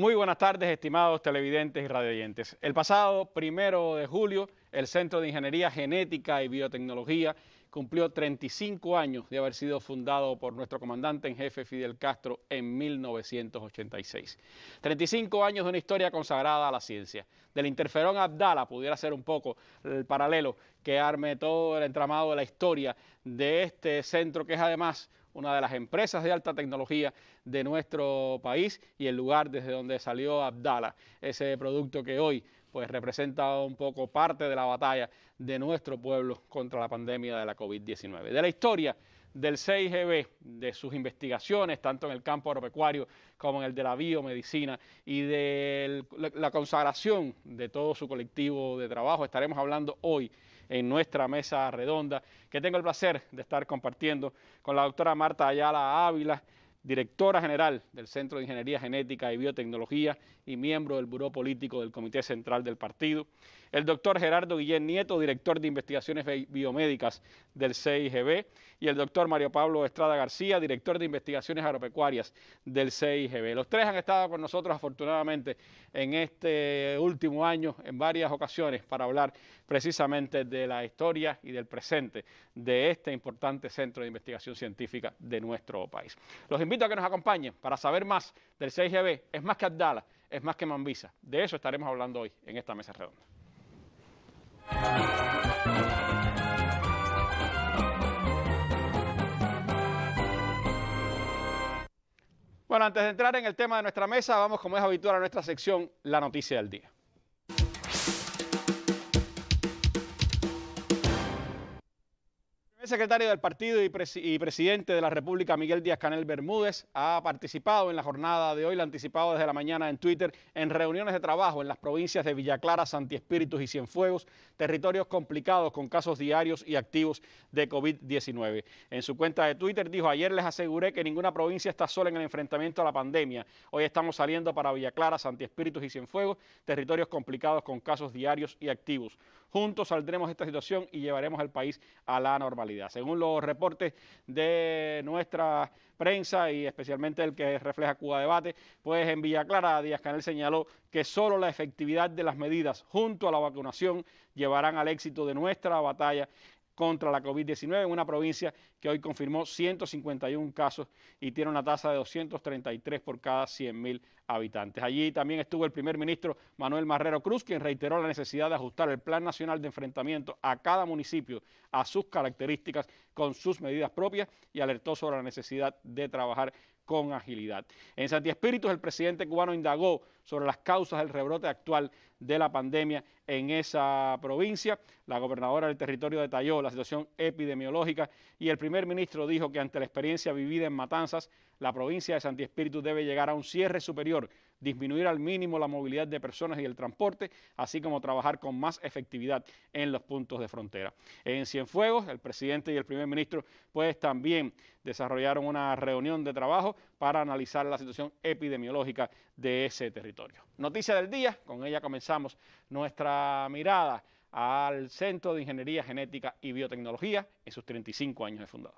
Muy buenas tardes, estimados televidentes y radioyentes. El pasado primero de julio, el Centro de Ingeniería Genética y Biotecnología cumplió 35 años de haber sido fundado por nuestro comandante en jefe Fidel Castro en 1986. 35 años de una historia consagrada a la ciencia. Del interferón Abdala pudiera ser un poco el paralelo que arme todo el entramado de la historia de este centro que es además una de las empresas de alta tecnología de nuestro país y el lugar desde donde salió Abdala, ese producto que hoy pues representa un poco parte de la batalla de nuestro pueblo contra la pandemia de la COVID-19. De la historia del CIGB, de sus investigaciones, tanto en el campo agropecuario como en el de la biomedicina y de la consagración de todo su colectivo de trabajo. Estaremos hablando hoy en nuestra mesa redonda, que tengo el placer de estar compartiendo con la doctora Marta Ayala Ávila, directora general del Centro de Ingeniería Genética y Biotecnología y miembro del Buró Político del Comité Central del Partido el doctor Gerardo Guillén Nieto, director de investigaciones biomédicas del CIGB, y el doctor Mario Pablo Estrada García, director de investigaciones agropecuarias del CIGB. Los tres han estado con nosotros afortunadamente en este último año en varias ocasiones para hablar precisamente de la historia y del presente de este importante centro de investigación científica de nuestro país. Los invito a que nos acompañen para saber más del CIGB. Es más que Abdala, es más que Mambisa. De eso estaremos hablando hoy en esta mesa redonda. Bueno, antes de entrar en el tema de nuestra mesa, vamos como es habitual a nuestra sección, la noticia del día. El secretario del partido y, presidente de la República, Miguel Díaz Canel Bermúdez, ha participado en la jornada de hoy, la anticipado desde la mañana en Twitter, en reuniones de trabajo en las provincias de Villa Clara, Santi Espíritus y Cienfuegos, territorios complicados con casos diarios y activos de COVID-19. En su cuenta de Twitter dijo, ayer les aseguré que ninguna provincia está sola en el enfrentamiento a la pandemia. Hoy estamos saliendo para Villa Clara, Santi Espíritus y Cienfuegos, territorios complicados con casos diarios y activos. Juntos saldremos de esta situación y llevaremos al país a la normalidad. Según los reportes de nuestra prensa y especialmente el que refleja Cuba Debate, pues en Villa Clara Díaz Canel señaló que solo la efectividad de las medidas junto a la vacunación llevarán al éxito de nuestra batalla contra la COVID-19 en una provincia que hoy confirmó 151 casos y tiene una tasa de 233 por cada 100.000 habitantes. Allí también estuvo el primer ministro Manuel Marrero Cruz, quien reiteró la necesidad de ajustar el Plan Nacional de Enfrentamiento a cada municipio a sus características con sus medidas propias y alertó sobre la necesidad de trabajar con agilidad. En Santi Espíritus, el presidente cubano indagó sobre las causas del rebrote actual de la pandemia en esa provincia. La gobernadora del territorio detalló la situación epidemiológica y el primer ministro dijo que ante la experiencia vivida en Matanzas, la provincia de Santi Espíritus debe llegar a un cierre superior disminuir al mínimo la movilidad de personas y el transporte, así como trabajar con más efectividad en los puntos de frontera. En Cienfuegos, el presidente y el primer ministro pues también desarrollaron una reunión de trabajo para analizar la situación epidemiológica de ese territorio. Noticia del día, con ella comenzamos nuestra mirada al Centro de Ingeniería Genética y Biotecnología en sus 35 años de fundado.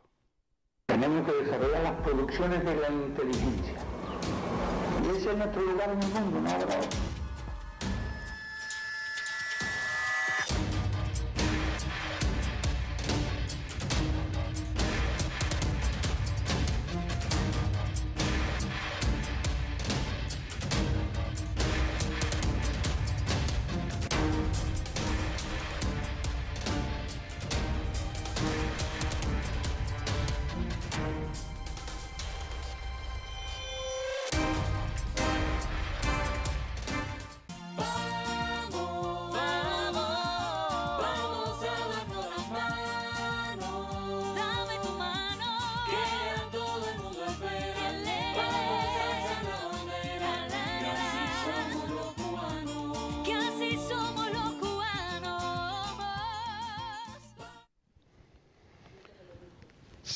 Tenemos que desarrollar las producciones de la inteligencia y ese es nuestro lugar en el mundo, ¿no?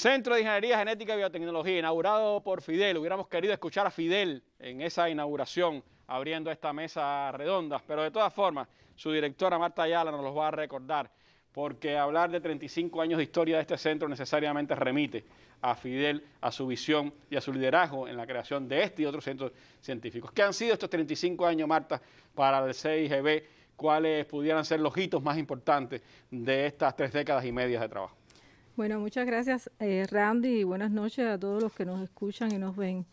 Centro de Ingeniería Genética y Biotecnología, inaugurado por Fidel. Hubiéramos querido escuchar a Fidel en esa inauguración, abriendo esta mesa redonda. Pero de todas formas, su directora Marta Ayala nos los va a recordar, porque hablar de 35 años de historia de este centro necesariamente remite a Fidel, a su visión y a su liderazgo en la creación de este y otros centros científicos. ¿Qué han sido estos 35 años, Marta, para el CIGB? ¿Cuáles pudieran ser los hitos más importantes de estas tres décadas y medias de trabajo? Bueno, muchas gracias eh, Randy y buenas noches a todos los que nos escuchan y nos ven.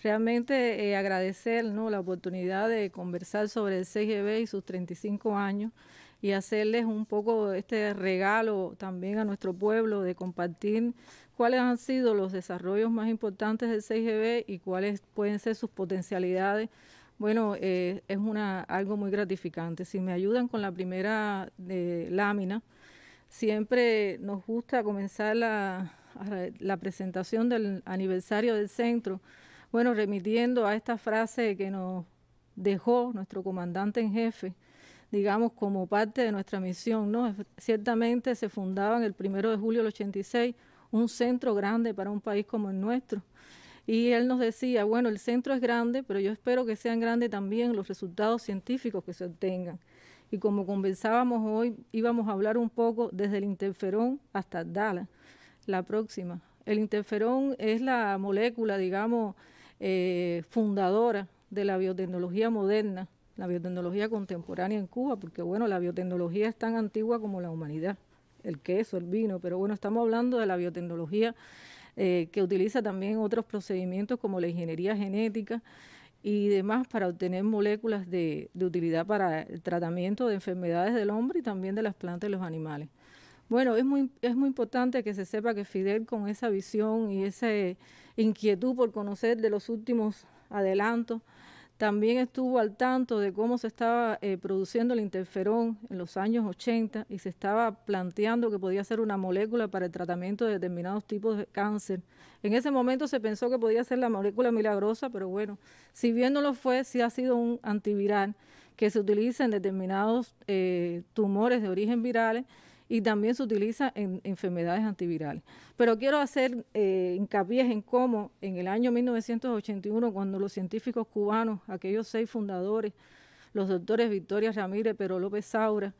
Realmente eh, agradecer la oportunidad de conversar sobre el CGB y sus 35 años y hacerles un poco este regalo también a nuestro pueblo de compartir cuáles han sido los desarrollos más importantes del CGB y cuáles pueden ser sus potencialidades bueno, eh, es una, algo muy gratificante. Si me ayudan con la primera eh, lámina, Siempre nos gusta comenzar la, presentación del aniversario del centro, bueno, remitiendo a esta frase que nos dejó nuestro comandante en jefe, digamos, como parte de nuestra misión, ¿no? Ciertamente se fundaba en el primero de julio del 86 un centro grande para un país como el nuestro. Y él nos decía, bueno, el centro es grande, pero yo espero que sean grandes también los resultados científicos que se obtengan y como conversábamos hoy, íbamos a hablar un poco desde el interferón hasta DALA, la próxima. El interferón es la molécula, digamos, eh, fundadora de la biotecnología moderna, la biotecnología contemporánea en Cuba, porque bueno, la biotecnología es tan antigua como la humanidad, el queso, el vino, pero bueno, estamos hablando de la biotecnología eh, que utiliza también otros procedimientos como la ingeniería genética, y demás para obtener moléculas de, utilidad para el tratamiento de enfermedades del hombre y también de las plantas y los animales. Bueno, es muy, es muy importante que se sepa que Fidel con esa visión y esa eh, inquietud por conocer de los últimos adelantos, también estuvo al tanto de cómo se estaba eh, produciendo el interferón en los años 80 y se estaba planteando que podía ser una molécula para el tratamiento de determinados tipos de cáncer. En ese momento se pensó que podía ser la molécula milagrosa, pero bueno, si bien no lo fue, sí ha sido un antiviral que se utiliza en determinados eh, tumores de origen virales y también se utiliza en enfermedades antivirales. Pero quiero hacer eh, hincapié en cómo en el año 1981, cuando los científicos cubanos, aquellos seis fundadores, los doctores Victoria Ramírez, Pero López Saura,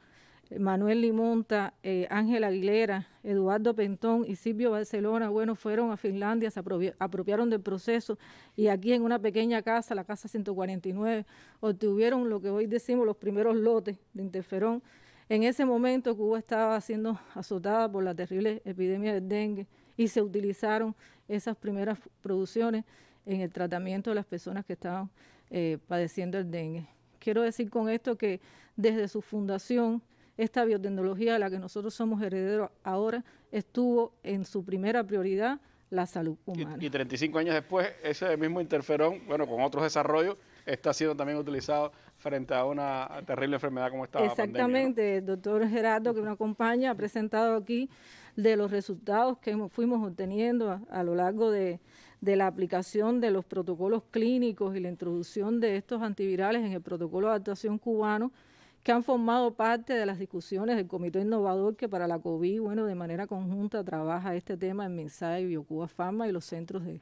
Manuel Limonta, eh, Ángel Aguilera, Eduardo Pentón y Silvio Barcelona, bueno, fueron a Finlandia, se apropiaron del proceso y aquí en una pequeña casa, la Casa 149, obtuvieron lo que hoy decimos los primeros lotes de interferón en ese momento Cuba estaba siendo azotada por la terrible epidemia de dengue y se utilizaron esas primeras producciones en el tratamiento de las personas que estaban eh, padeciendo el dengue. Quiero decir con esto que desde su fundación, esta biotecnología a la que nosotros somos herederos ahora estuvo en su primera prioridad la salud humana. Y, 35 años después, ese mismo interferón, bueno, con otros desarrollos, está siendo también utilizado frente a una terrible enfermedad como esta. Exactamente, doctor Gerardo que nos acompaña ha presentado aquí de los resultados que fuimos obteniendo a, lo largo de, de, la aplicación de los protocolos clínicos y la introducción de estos antivirales en el protocolo de actuación cubano que han formado parte de las discusiones del Comité Innovador que para la COVID, bueno, de manera conjunta trabaja este tema en Mensaje, Biocuba Pharma y los centros de,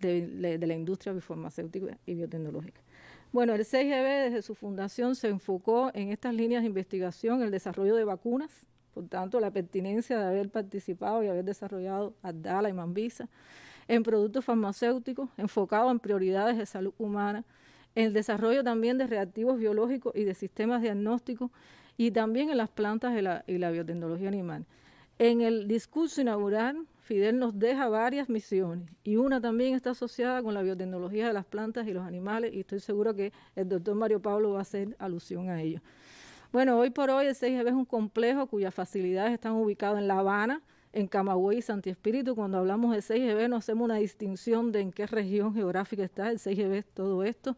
de, la industria biofarmacéutica y biotecnológica. Bueno, el CIGB desde su fundación se enfocó en estas líneas de investigación, el desarrollo de vacunas, por tanto la pertinencia de haber participado y haber desarrollado Adala y Mambisa, en productos farmacéuticos, enfocado en prioridades de salud humana, en el desarrollo también de reactivos biológicos y de sistemas diagnósticos y también en las plantas y la, biotecnología animal. En el discurso inaugural, Fidel nos deja varias misiones y una también está asociada con la biotecnología de las plantas y los animales y estoy seguro que el doctor Mario Pablo va a hacer alusión a ello. Bueno, hoy por hoy el 6GB es un complejo cuyas facilidades están ubicadas en La Habana, en Camagüey y Santi Espíritu. Cuando hablamos de gb no hacemos una distinción de en qué región geográfica está, el 6GB todo esto.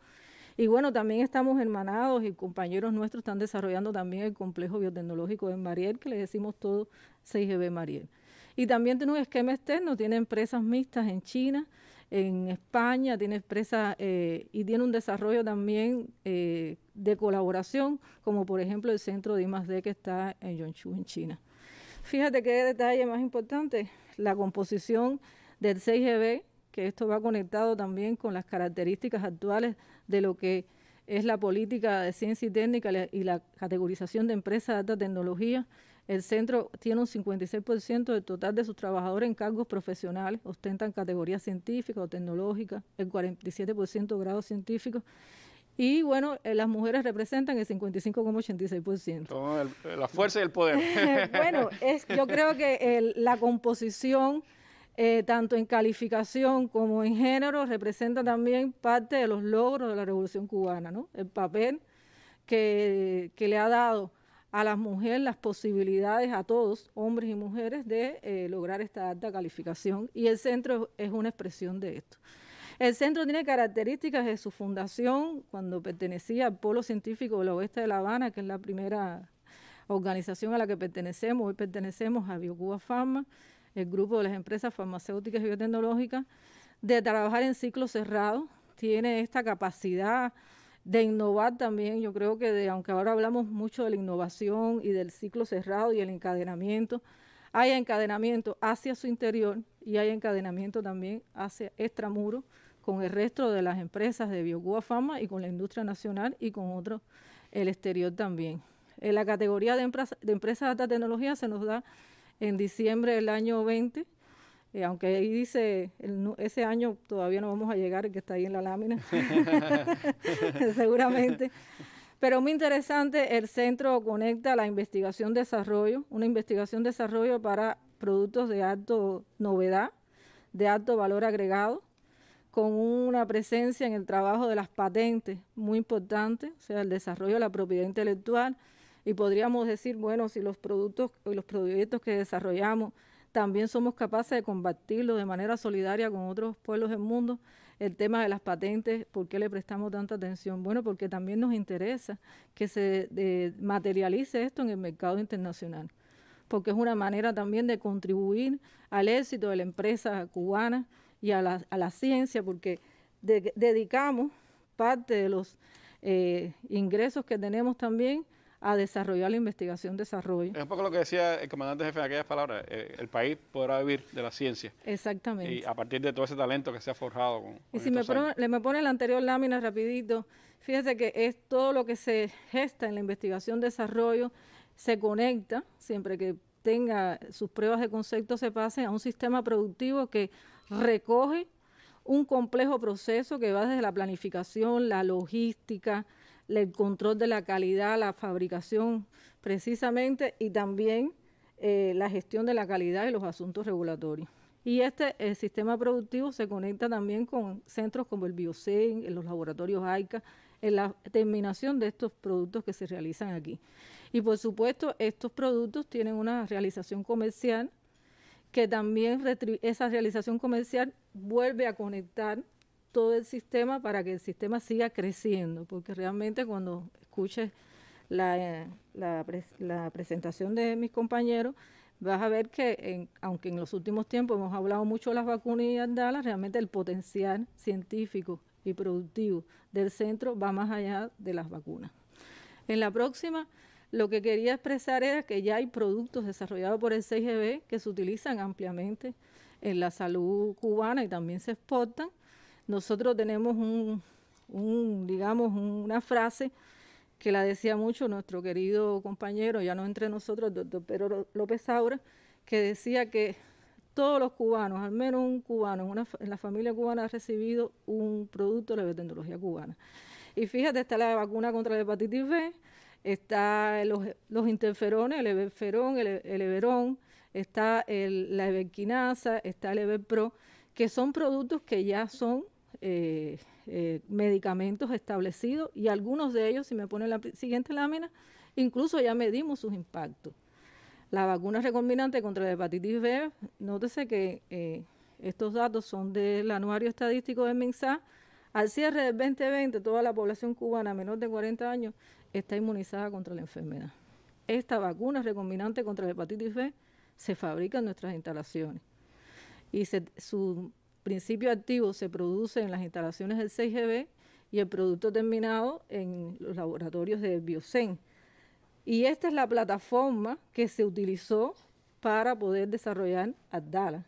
Y bueno, también estamos hermanados y compañeros nuestros están desarrollando también el complejo biotecnológico en Mariel, que le decimos todo 6GB Mariel. Y también tiene un esquema externo, tiene empresas mixtas en China, en España, tiene empresas eh, y tiene un desarrollo también eh, de colaboración, como por ejemplo el centro de I+.D. que está en Yongshu, en China. Fíjate qué detalle más importante, la composición del 6GB, que esto va conectado también con las características actuales de lo que es la política de ciencia y técnica y la categorización de empresas de alta tecnología. El centro tiene un 56% del total de sus trabajadores en cargos profesionales, ostentan categorías científicas o tecnológicas, el 47% grado científico Y bueno, eh, las mujeres representan el 55,86%. la fuerza y el poder. bueno, yo creo que la composición eh, tanto en calificación como en género, representa también parte de los logros de la Revolución Cubana, ¿no? El papel que, le ha dado a las mujeres las posibilidades a todos, hombres y mujeres, de eh, lograr esta alta calificación. Y el centro es, una expresión de esto. El centro tiene características de su fundación cuando pertenecía al Polo Científico de la Oeste de La Habana, que es la primera organización a la que pertenecemos. Hoy pertenecemos a BioCuba Fama el grupo de las empresas farmacéuticas y biotecnológicas, de trabajar en ciclo cerrado, tiene esta capacidad de innovar también, yo creo que aunque ahora hablamos mucho de la innovación y del ciclo cerrado y el encadenamiento, hay encadenamiento hacia su interior y hay encadenamiento también hacia extramuro con el resto de las empresas de Biocua Fama y con la industria nacional y con otros, el exterior también. En la categoría de, de empresas de alta tecnología se nos da en diciembre del año 20, eh, aunque ahí dice, ese año todavía no vamos a llegar, que está ahí en la lámina, seguramente. Pero muy interesante, el centro conecta la investigación desarrollo, una investigación desarrollo para productos de alto novedad, de alto valor agregado, con una presencia en el trabajo de las patentes muy importante, o sea, el desarrollo de la propiedad intelectual, y podríamos decir, bueno, si los productos y los proyectos que desarrollamos también somos capaces de combatirlos de manera solidaria con otros pueblos del mundo. El tema de las patentes, ¿por qué le prestamos tanta atención? Bueno, porque también nos interesa que se eh, materialice esto en el mercado internacional, porque es una manera también de contribuir al éxito de la empresa cubana y a la, ciencia, porque dedicamos parte de los eh, ingresos que tenemos también a desarrollar la investigación, desarrollo. Es un poco lo que decía el comandante jefe en aquellas palabras, eh, el país podrá vivir de la ciencia. Exactamente. Y a partir de todo ese talento que se ha forjado. y si me le me pone la anterior lámina rapidito, fíjese que es todo lo que se gesta en la investigación, desarrollo, se conecta, siempre que tenga sus pruebas de concepto, se pase a un sistema productivo que recoge un complejo proceso que va desde la planificación, la logística, el control de la calidad, la fabricación precisamente y también eh, la gestión de la calidad y los asuntos regulatorios. Y este sistema productivo se conecta también con centros como el BioCEN, en los laboratorios AICA, en la terminación de estos productos que se realizan aquí. Y por supuesto, estos productos tienen una realización comercial que también esa realización comercial vuelve a conectar todo el sistema para que el sistema siga creciendo, porque realmente cuando escuches la, eh, presentación de mis compañeros, vas a ver que, aunque en los últimos tiempos hemos hablado mucho de las vacunas y andalas, realmente el potencial científico y productivo del centro va más allá de las vacunas. En la próxima, lo que quería expresar era que ya hay productos desarrollados por el CIGB que se utilizan ampliamente en la salud cubana y también se exportan nosotros tenemos un, digamos, una frase que la decía mucho nuestro querido compañero, ya no entre nosotros, el doctor Pedro López aura que decía que todos los cubanos, al menos un cubano en, una, en la familia cubana ha recibido un producto de la biotecnología cubana. Y fíjate, está la vacuna contra la hepatitis B, está los, interferones, el everferón, el, el está la everquinasa, está el Eberpro, que son productos que ya son eh, eh, medicamentos establecidos y algunos de ellos, si me ponen la siguiente lámina, incluso ya medimos sus impactos. La vacuna recombinante contra la hepatitis B, nótese que eh, estos datos son del anuario estadístico del MINSA. Al cierre del 2020, toda la población cubana menor de 40 años está inmunizada contra la enfermedad. Esta vacuna recombinante contra la hepatitis B se fabrica en nuestras instalaciones y su principio activo se produce en las instalaciones del 6GB y el producto terminado en los laboratorios de Biocen. Y esta es la plataforma que se utilizó para poder desarrollar Adala.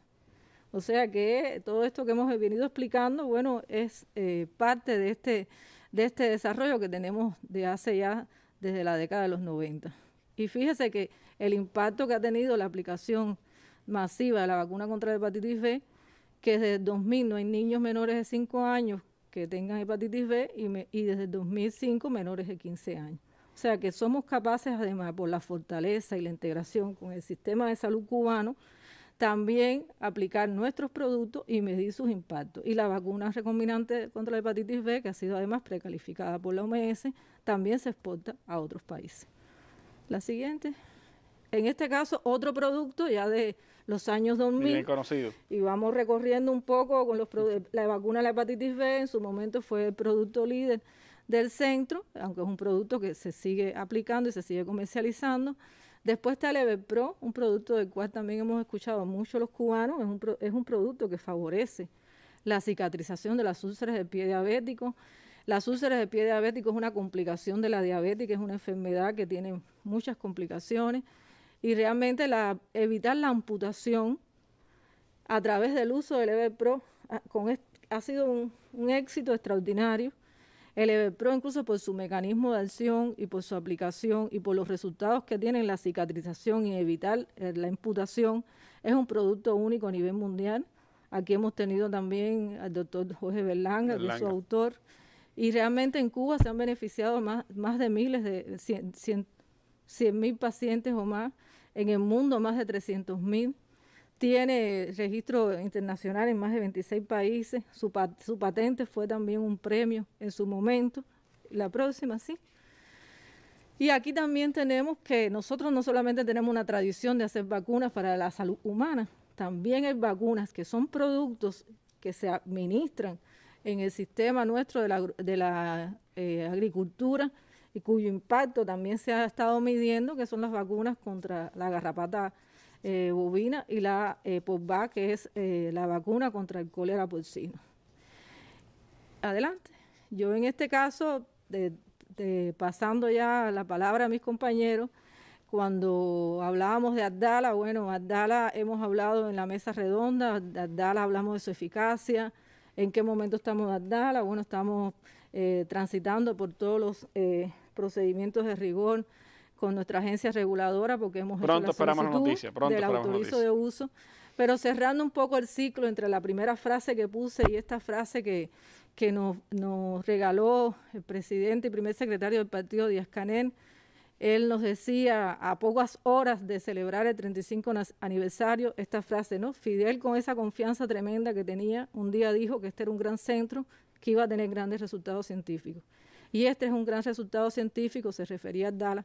O sea que todo esto que hemos venido explicando, bueno, es eh, parte de este, de este desarrollo que tenemos de hace ya desde la década de los 90. Y fíjese que el impacto que ha tenido la aplicación masiva de la vacuna contra la hepatitis B que desde 2000 no hay niños menores de 5 años que tengan hepatitis B y, me, y desde 2005 menores de 15 años. O sea que somos capaces, además, por la fortaleza y la integración con el sistema de salud cubano, también aplicar nuestros productos y medir sus impactos. Y la vacuna recombinante contra la hepatitis B, que ha sido además precalificada por la OMS, también se exporta a otros países. La siguiente en este caso otro producto ya de los años 2000. Bien conocido. Y vamos recorriendo un poco con los la vacuna de la hepatitis B, en su momento fue el producto líder del centro, aunque es un producto que se sigue aplicando y se sigue comercializando. Después está el Everpro, un producto del cual también hemos escuchado mucho los cubanos, es un, producto que favorece la cicatrización de las úlceras de pie diabético. Las úlceras de pie diabético es una complicación de la diabética, es una enfermedad que tiene muchas complicaciones y realmente la, evitar la amputación a través del uso del EverPro ah, con, ha sido un, éxito extraordinario. El EverPro incluso por su mecanismo de acción y por su aplicación y por los resultados que tiene en la cicatrización y evitar eh, la imputación, es un producto único a nivel mundial. Aquí hemos tenido también al doctor Jorge Berlanga, que es su autor. Y realmente en Cuba se han beneficiado más, más de miles de 100 mil pacientes o más en el mundo, más de 300 mil. Tiene registro internacional en más de 26 países. Su, patente fue también un premio en su momento. La próxima, sí. Y aquí también tenemos que nosotros no solamente tenemos una tradición de hacer vacunas para la salud humana, también hay vacunas que son productos que se administran en el sistema nuestro de la, eh, agricultura y cuyo impacto también se ha estado midiendo, que son las vacunas contra la garrapata eh, bovina y la eh, que es eh, la vacuna contra el cólera porcino. Adelante. Yo en este caso, de, pasando ya la palabra a mis compañeros, cuando hablábamos de Abdala, bueno, Abdala hemos hablado en la mesa redonda, de hablamos de su eficacia, en qué momento estamos Dala, bueno, estamos eh, transitando por todos los eh, procedimientos de rigor con nuestra agencia reguladora porque hemos pronto hecho la solicitud pronto del autorizo de uso. Pero cerrando un poco el ciclo entre la primera frase que puse y esta frase que, que nos, nos regaló el presidente y primer secretario del partido Díaz Canel, él nos decía a pocas horas de celebrar el 35 aniversario esta frase, ¿no? Fidel con esa confianza tremenda que tenía, un día dijo que este era un gran centro que iba a tener grandes resultados científicos. Y este es un gran resultado científico, se refería a Dala,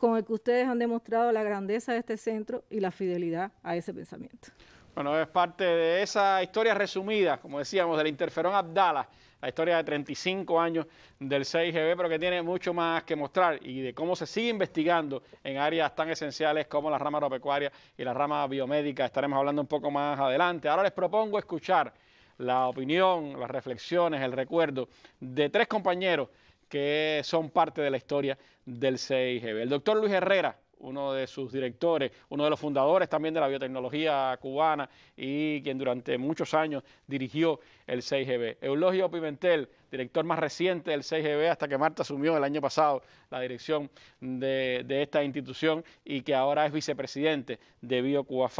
con el que ustedes han demostrado la grandeza de este centro y la fidelidad a ese pensamiento. Bueno, es parte de esa historia resumida, como decíamos, del interferón Abdala la historia de 35 años del 6 pero que tiene mucho más que mostrar y de cómo se sigue investigando en áreas tan esenciales como la rama agropecuaria y la rama biomédica. Estaremos hablando un poco más adelante. Ahora les propongo escuchar la opinión, las reflexiones, el recuerdo de tres compañeros que son parte de la historia del CIGB. El doctor Luis Herrera, uno de sus directores, uno de los fundadores también de la biotecnología cubana y quien durante muchos años dirigió el 6GB. Eulogio Pimentel, director más reciente del 6GB hasta que Marta asumió el año pasado la dirección de, esta institución y que ahora es vicepresidente de BioCuba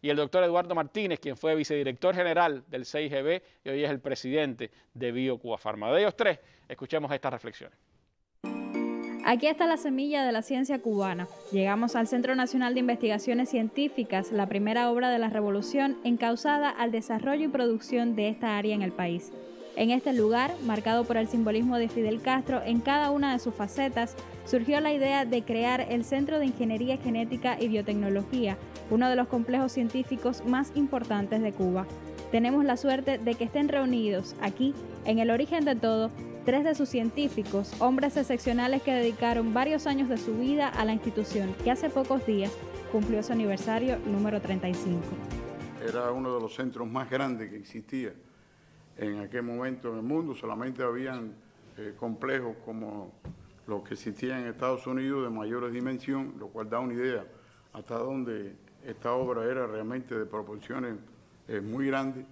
Y el doctor Eduardo Martínez, quien fue vicedirector general del 6GB y hoy es el presidente de BioCuba De ellos tres, escuchemos estas reflexiones. Aquí está la semilla de la ciencia cubana. Llegamos al Centro Nacional de Investigaciones Científicas, la primera obra de la revolución encausada al desarrollo y producción de esta área en el país. En este lugar, marcado por el simbolismo de Fidel Castro en cada una de sus facetas, surgió la idea de crear el Centro de Ingeniería Genética y Biotecnología, uno de los complejos científicos más importantes de Cuba. Tenemos la suerte de que estén reunidos aquí, en el origen de todo, tres de sus científicos, hombres excepcionales que dedicaron varios años de su vida a la institución que hace pocos días cumplió su aniversario número 35. Era uno de los centros más grandes que existía en aquel momento en el mundo, solamente habían eh, complejos como los que existían en Estados Unidos de mayores dimensión, lo cual da una idea hasta dónde esta obra era realmente de proporciones eh, muy grandes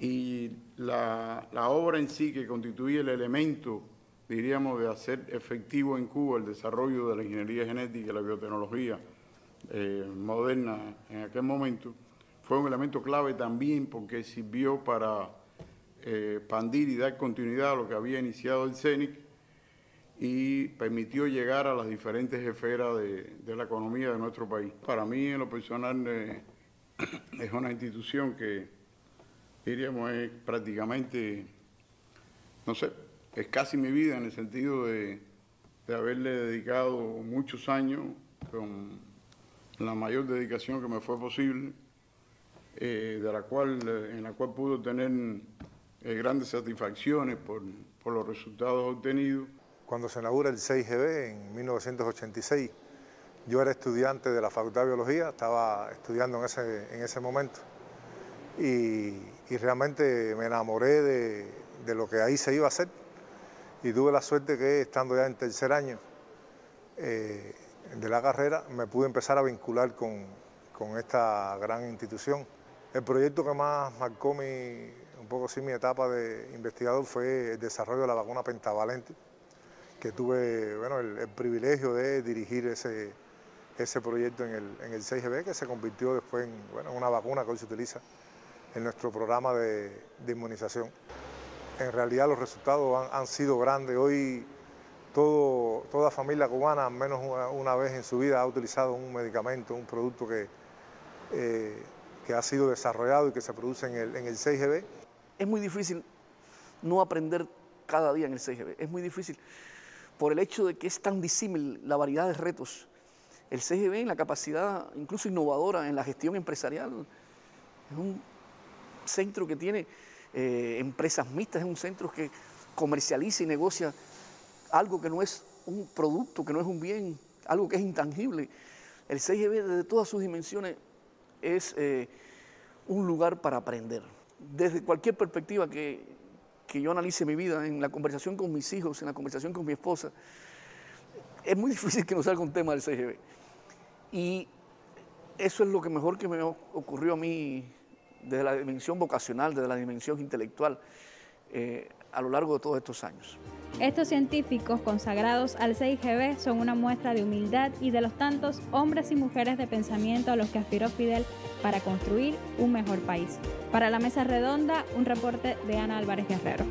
y la, obra en sí que constituye el elemento, diríamos, de hacer efectivo en Cuba el desarrollo de la ingeniería genética y la biotecnología eh, moderna en aquel momento, fue un elemento clave también porque sirvió para eh, expandir y dar continuidad a lo que había iniciado el CENIC y permitió llegar a las diferentes esferas de, la economía de nuestro país. Para mí, en lo personal, eh, es una institución que diríamos, es prácticamente, no sé, es casi mi vida en el sentido de, haberle dedicado muchos años con la mayor dedicación que me fue posible, eh, de la cual, en la cual pude tener eh, grandes satisfacciones por, por los resultados obtenidos. Cuando se inaugura el 6GB en 1986, yo era estudiante de la Facultad de Biología, estaba estudiando en ese, en ese momento y y realmente me enamoré de, lo que ahí se iba a hacer y tuve la suerte que estando ya en tercer año eh, de la carrera me pude empezar a vincular con, esta gran institución. El proyecto que más marcó mi, un poco mi etapa de investigador fue el desarrollo de la vacuna pentavalente, que tuve bueno, el, privilegio de dirigir ese, ese proyecto en el, en 6GB, que se convirtió después en una vacuna que hoy se utiliza en nuestro programa de, inmunización. En realidad los resultados han, sido grandes. Hoy todo, toda familia cubana, al menos una, vez en su vida, ha utilizado un medicamento, un producto que, eh, que ha sido desarrollado y que se produce en el, en el 6 Es muy difícil no aprender cada día en el CGB Es muy difícil por el hecho de que es tan disímil la variedad de retos. El CGB en la capacidad incluso innovadora en la gestión empresarial es un centro que tiene eh, empresas mixtas, es un centro que comercializa y negocia algo que no es un producto, que no es un bien, algo que es intangible. El CGB desde todas sus dimensiones es eh, un lugar para aprender. Desde cualquier perspectiva que, yo analice mi vida, en la conversación con mis hijos, en la conversación con mi esposa, es muy difícil que no salga un tema del CGB. Y eso es lo que mejor que me ocurrió a mí desde la dimensión vocacional, desde la dimensión intelectual, eh, a lo largo de todos estos años. Estos científicos consagrados al CIGB son una muestra de humildad y de los tantos hombres y mujeres de pensamiento a los que aspiró Fidel para construir un mejor país. Para la mesa redonda, un reporte de Ana Álvarez Guerrero.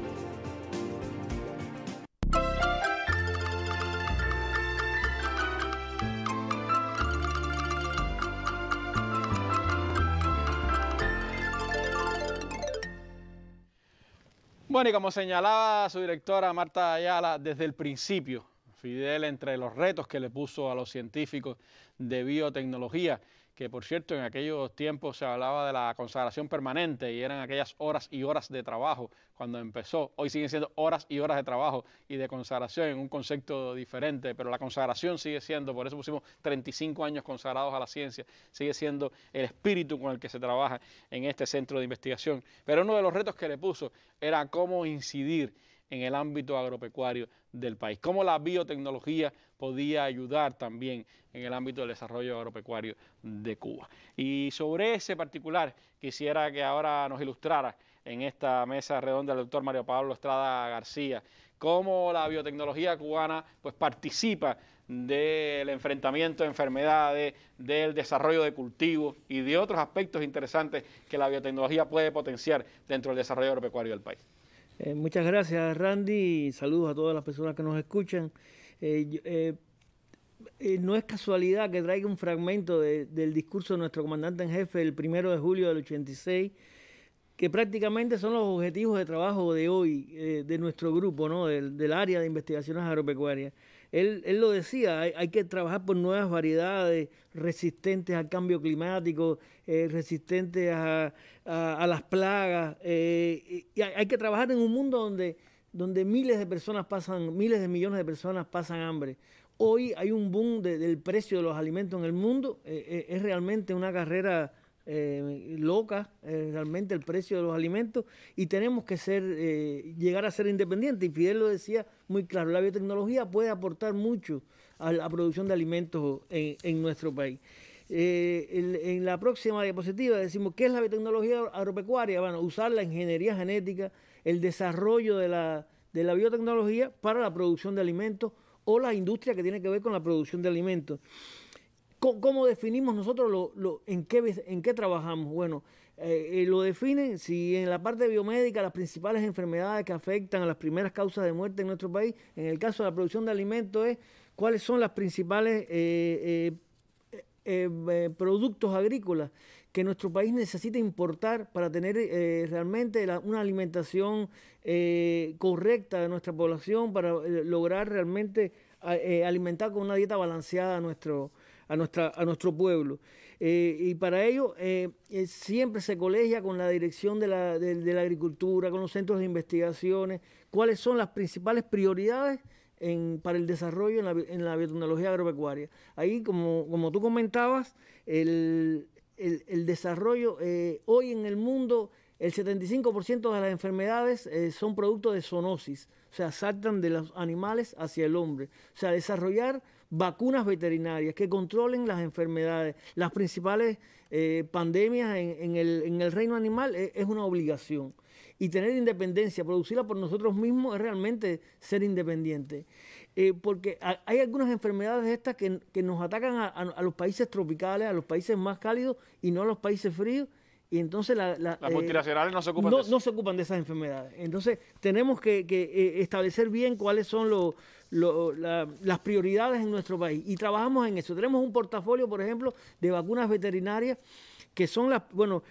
Bueno, y como señalaba su directora Marta Ayala desde el principio, Fidel entre los retos que le puso a los científicos de biotecnología que por cierto en aquellos tiempos se hablaba de la consagración permanente y eran aquellas horas y horas de trabajo cuando empezó. Hoy siguen siendo horas y horas de trabajo y de consagración en un concepto diferente, pero la consagración sigue siendo, por eso pusimos 35 años consagrados a la ciencia, sigue siendo el espíritu con el que se trabaja en este centro de investigación. Pero uno de los retos que le puso era cómo incidir en el ámbito agropecuario del país, cómo la biotecnología podía ayudar también en el ámbito del desarrollo agropecuario de Cuba. Y sobre ese particular quisiera que ahora nos ilustrara en esta mesa redonda el doctor Mario Pablo Estrada García, cómo la biotecnología cubana pues participa del enfrentamiento de enfermedades, del desarrollo de cultivos y de otros aspectos interesantes que la biotecnología puede potenciar dentro del desarrollo agropecuario del país. Eh, muchas gracias Randy y saludos a todas las personas que nos escuchan. Eh, eh, eh, no es casualidad que traiga un fragmento del discurso de nuestro comandante en jefe el primero de julio del 86, que prácticamente son los objetivos de trabajo de hoy, de nuestro grupo, ¿no? del, área de investigaciones agropecuarias. Él, lo decía, hay, que trabajar por nuevas variedades resistentes al cambio climático, resistentes a, las plagas, y hay, que trabajar en un mundo donde donde miles de personas pasan, miles de millones de personas pasan hambre. Hoy hay un boom del precio de los alimentos en el mundo, eh, eh, es realmente una carrera eh, loca, realmente el precio de los alimentos, y tenemos que ser, llegar a ser independientes. Y Fidel lo decía muy claro, la biotecnología puede aportar mucho a la producción de alimentos en, nuestro país. en, en, la próxima diapositiva decimos, ¿qué es la biotecnología agropecuaria? Bueno, usar la ingeniería genética, el desarrollo de la, de la biotecnología para la producción de alimentos o la industria que tiene que ver con la producción de alimentos. ¿Cómo, definimos nosotros lo, en, qué, en qué trabajamos? Bueno, eh, eh, lo definen si en la parte biomédica las principales enfermedades que afectan a las primeras causas de muerte en nuestro país, en el caso de la producción de alimentos es cuáles son las principales eh, productos agrícolas que nuestro país necesita importar para tener eh, realmente una alimentación eh, correcta de nuestra población, para eh, lograr realmente alimentar con una dieta balanceada a nuestro, a nuestra, a nuestro pueblo. y para ello siempre se colegia con la dirección de la, agricultura, con los centros de investigaciones, cuáles son las principales prioridades para el desarrollo en la, en la biotecnología agropecuaria. Ahí, como, como tú comentabas, el, el, desarrollo. Eh, hoy en el mundo el 75% de las enfermedades eh, son producto de zoonosis, o sea, saltan de los animales hacia el hombre. O sea, desarrollar vacunas veterinarias que controlen las enfermedades, las principales eh, pandemias en, el, reino animal es, es una obligación. Y tener independencia, producirla por nosotros mismos, es realmente ser independiente. Eh, porque hay algunas enfermedades estas que, nos atacan a, los países tropicales, a los países más cálidos y no a los países fríos. Y entonces las eh, multinacionales no se ocupan de No se ocupan de esas enfermedades. Entonces tenemos que, eh, establecer bien cuáles son las prioridades en nuestro país. Y trabajamos en eso. Tenemos un portafolio, por ejemplo, de vacunas veterinarias que son las, bueno,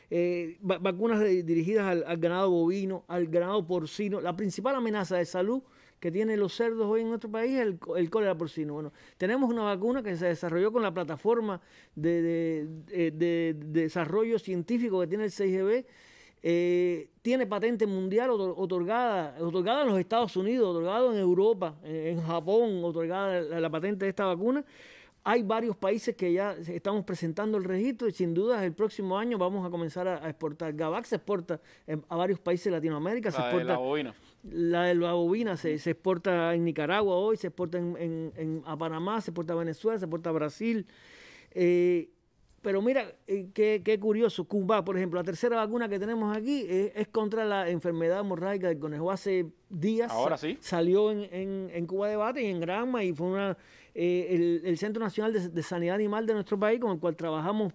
vacunas dirigidas al, al, ganado bovino, al ganado porcino. La principal amenaza de salud que tienen los cerdos hoy en nuestro país el, el cólera porcino. Bueno, tenemos una vacuna que se desarrolló con la plataforma de, eh, desarrollo científico que tiene el CIGB. Eh, tiene patente mundial otorgada, otorgada en los Estados Unidos, otorgada en Europa, eh, en, Japón, otorgada la, patente de esta vacuna. Hay varios países que ya estamos presentando el registro y sin duda el próximo año vamos a comenzar a, exportar. Gavac se exporta a varios países de Latinoamérica, ah, la de la bovina se, exporta en Nicaragua hoy, se exporta en, en, a Panamá, se exporta a Venezuela, se exporta a Brasil. Eh, pero mira, eh, qué, qué, curioso, Cuba, por ejemplo, la tercera vacuna que tenemos aquí eh, es, contra la enfermedad hemorrágica del conejo. Hace días Ahora sí. salió en, en, Cuba Debate y en Granma y fue una eh, el, Centro Nacional de, Sanidad Animal de nuestro país, con el cual trabajamos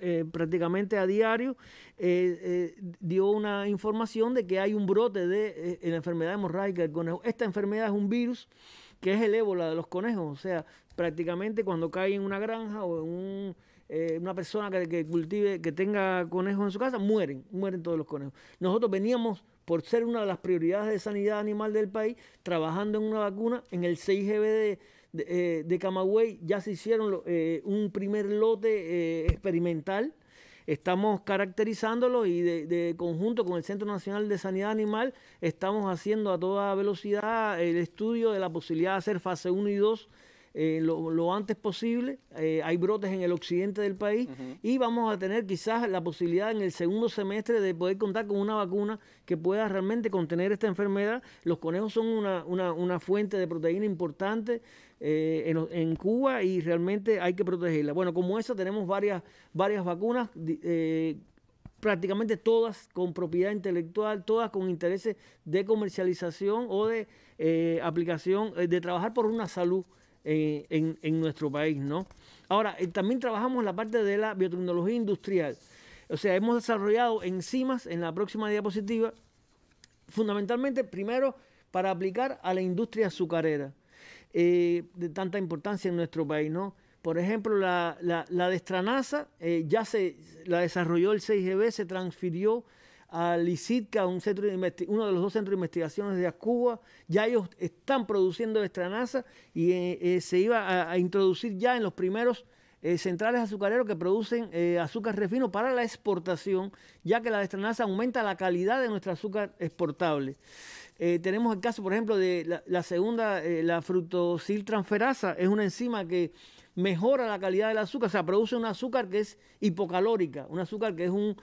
eh, prácticamente a diario, eh, dio una información de que hay un brote de la enfermedad hemorrágica del conejo. Esta enfermedad es un virus que es el ébola de los conejos, o sea, prácticamente cuando cae en una granja o en una persona que, cultive, que tenga conejos en su casa, mueren, mueren todos los conejos. Nosotros veníamos, por ser una de las prioridades de sanidad animal del país, trabajando en una vacuna en el 6GB de, eh, de, Camagüey ya se hicieron eh, un primer lote eh, experimental. Estamos caracterizándolo y de, de, conjunto con el Centro Nacional de Sanidad Animal estamos haciendo a toda velocidad el estudio de la posibilidad de hacer fase 1 y 2 eh, lo, antes posible. Eh, hay brotes en el occidente del país y vamos a tener quizás la posibilidad en el segundo semestre de poder contar con una vacuna que pueda realmente contener esta enfermedad. Los conejos son una, una, fuente de proteína importante. Eh, en, Cuba y realmente hay que protegerla. Bueno, como esa tenemos varias, varias vacunas prácticamente todas con propiedad intelectual, todas con intereses de comercialización o de aplicación, de trabajar por una salud eh, en, nuestro país, ¿no? Ahora, eh, también trabajamos la parte de la biotecnología industrial. O sea, hemos desarrollado enzimas en la próxima diapositiva, fundamentalmente primero para aplicar a la industria azucarera, eh, de tanta importancia en nuestro país, ¿no? Por ejemplo, la, la, la ya se la desarrolló el 6GB, se transfirió a ICITCA, un centro uno de los dos centros de investigaciones de Acuba, Ya ellos están produciendo destranaza y eh, eh, se iba a, introducir ya en los primeros eh, centrales azucareros que producen azúcar refino para la exportación, ya que la destranaza aumenta la calidad de nuestro azúcar exportable. tenemos el caso, por ejemplo, de la, segunda, la transferasa, es una enzima que mejora la calidad del azúcar, o sea, produce un azúcar que es hipocalórica, un azúcar que es un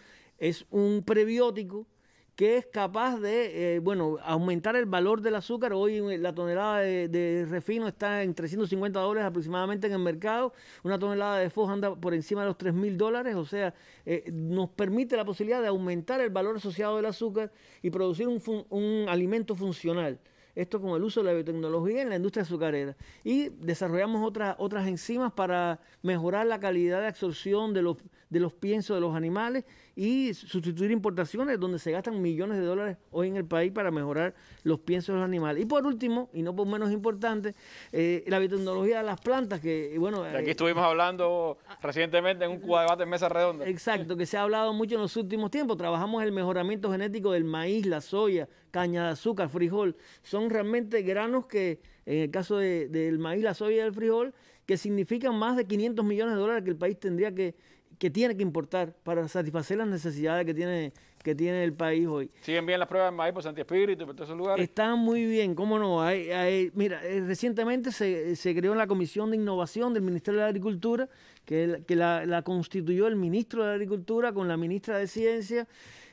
es un prebiótico que es capaz de, eh, bueno, aumentar el valor del azúcar. Hoy eh, la tonelada de, refino está en 350 dólares aproximadamente en el mercado. Una tonelada de foja anda por encima de los 3.000 mil dólares. O sea, eh, nos permite la posibilidad de aumentar el valor asociado del azúcar y producir un, alimento funcional. Esto con el uso de la biotecnología en la industria azucarera. Y desarrollamos otras, otras enzimas para mejorar la calidad de absorción de los de los piensos de los animales y sustituir importaciones donde se gastan millones de dólares hoy en el país para mejorar los piensos de los animales. Y por último, y no por menos importante, eh, la biotecnología de las plantas, que eh, bueno... aquí eh, estuvimos hablando recientemente en un debate en mesa redonda. Exacto, que se ha hablado mucho en los últimos tiempos. Trabajamos el mejoramiento genético del maíz, la soya, caña de azúcar, frijol. Son realmente granos que, en el caso del maíz, la soya y el frijol, que significan más de 500 millones de dólares que el país tendría que que tiene que importar para satisfacer las necesidades que tiene, que tiene el país hoy. ¿Siguen bien las pruebas en Maipo, por Espíritu, por todos esos lugares? Están muy bien, cómo no. Hay, mira, eh, recientemente se, se, creó la Comisión de Innovación del Ministerio de Agricultura, que, que la, constituyó el ministro de Agricultura con la ministra de Ciencia.